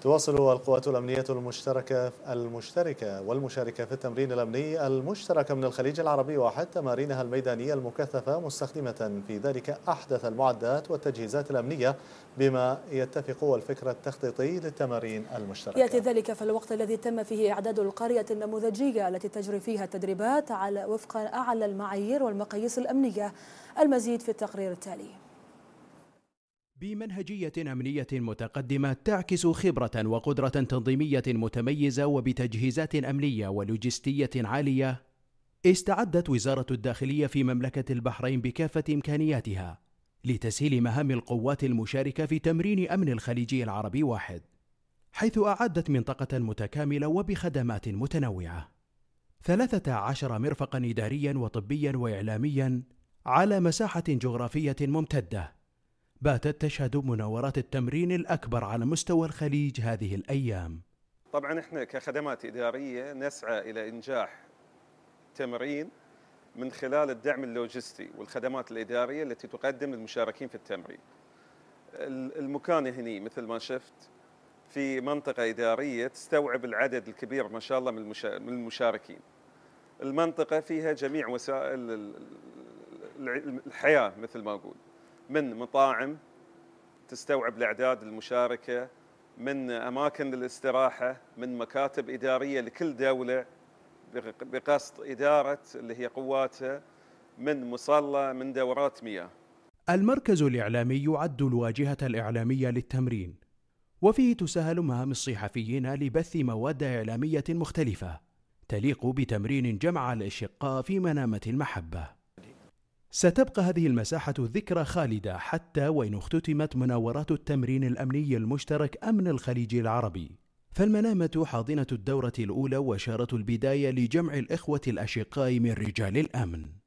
تواصل القوات الأمنية المشتركة المشتركة والمشاركة في التمرين الأمني المشترك من الخليج العربي وأحد تمارينها الميدانية المكثفة مستخدمة في ذلك أحدث المعدات والتجهيزات الأمنية بما يتفق الفكر التخطيطي للتمارين المشتركة يأتي ذلك في الوقت الذي تم فيه إعداد القرية النموذجية التي تجري فيها التدريبات على وفق أعلى المعايير والمقاييس الأمنية المزيد في التقرير التالي بمنهجية أمنية متقدمة تعكس خبرة وقدرة تنظيمية متميزة وبتجهيزات أمنية ولوجستية عالية، استعدت وزارة الداخلية في مملكة البحرين بكافة إمكانياتها لتسهيل مهام القوات المشاركة في تمرين أمن الخليجي العربي واحد، حيث أعدت منطقة متكاملة وبخدمات متنوعة. 13 مرفقا إداريا وطبيا وإعلاميا على مساحة جغرافية ممتدة باتت تشهد مناورات التمرين الأكبر على مستوى الخليج هذه الأيام طبعا احنا كخدمات إدارية نسعى إلى إنجاح تمرين من خلال الدعم اللوجستي والخدمات الإدارية التي تقدم للمشاركين في التمرين المكان هني مثل ما شفت في منطقة إدارية تستوعب العدد الكبير ما شاء الله من المشاركين المنطقة فيها جميع وسائل الحياة مثل ما أقول من مطاعم تستوعب الاعداد المشاركه من اماكن للاستراحه من مكاتب اداريه لكل دوله بقصد اداره اللي هي قواتها من مصلى من دورات مياه. المركز الاعلامي يعد الواجهه الاعلاميه للتمرين وفيه تسهل مهام الصحفيين لبث مواد اعلاميه مختلفه تليق بتمرين جمع الاشقاء في منامه المحبه. ستبقى هذه المساحة ذكرى خالدة حتى وإن اختتمت مناورات التمرين الأمني المشترك أمن الخليج العربي. فالمنامة حاضنة الدورة الأولى وشارة البداية لجمع الإخوة الأشقاء من رجال الأمن.